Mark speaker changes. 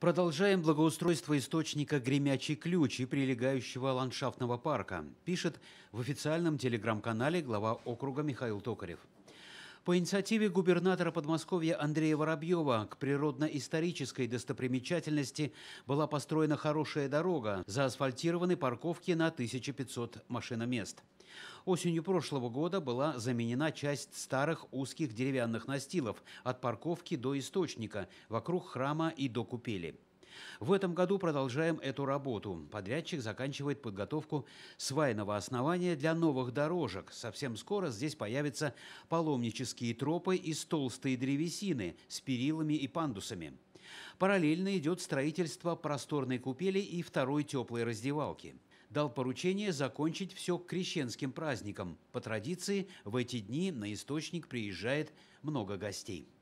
Speaker 1: Продолжаем благоустройство источника «Гремячий ключ» и прилегающего ландшафтного парка, пишет в официальном телеграм-канале глава округа Михаил Токарев. По инициативе губернатора Подмосковья Андрея Воробьева к природно-исторической достопримечательности была построена хорошая дорога, заасфальтированы парковки на 1500 машиномест. Осенью прошлого года была заменена часть старых узких деревянных настилов от парковки до источника, вокруг храма и до купели. В этом году продолжаем эту работу. Подрядчик заканчивает подготовку свайного основания для новых дорожек. Совсем скоро здесь появятся паломнические тропы из толстой древесины с перилами и пандусами. Параллельно идет строительство просторной купели и второй теплой раздевалки дал поручение закончить все к крещенским праздникам. По традиции, в эти дни на источник приезжает много гостей.